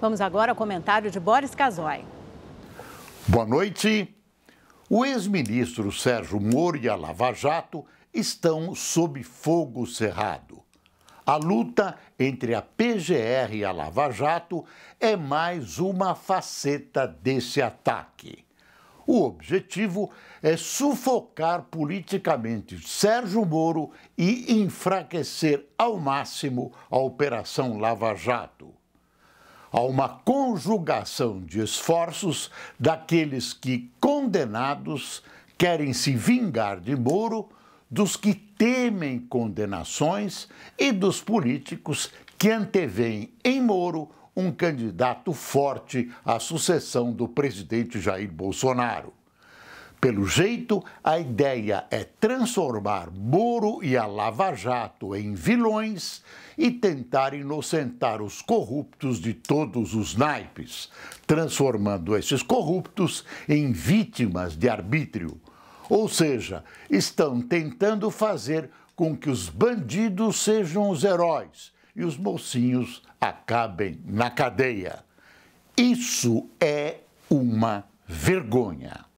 Vamos agora ao comentário de Boris Casoy. Boa noite. O ex-ministro Sérgio Moro e a Lava Jato estão sob fogo cerrado. A luta entre a PGR e a Lava Jato é mais uma faceta desse ataque. O objetivo é sufocar politicamente Sérgio Moro e enfraquecer ao máximo a Operação Lava Jato a uma conjugação de esforços daqueles que, condenados, querem se vingar de Moro, dos que temem condenações e dos políticos que antevêm em Moro um candidato forte à sucessão do presidente Jair Bolsonaro. Pelo jeito, a ideia é transformar Moro e a Lava Jato em vilões e tentar inocentar os corruptos de todos os naipes, transformando esses corruptos em vítimas de arbítrio. Ou seja, estão tentando fazer com que os bandidos sejam os heróis e os mocinhos acabem na cadeia. Isso é uma vergonha.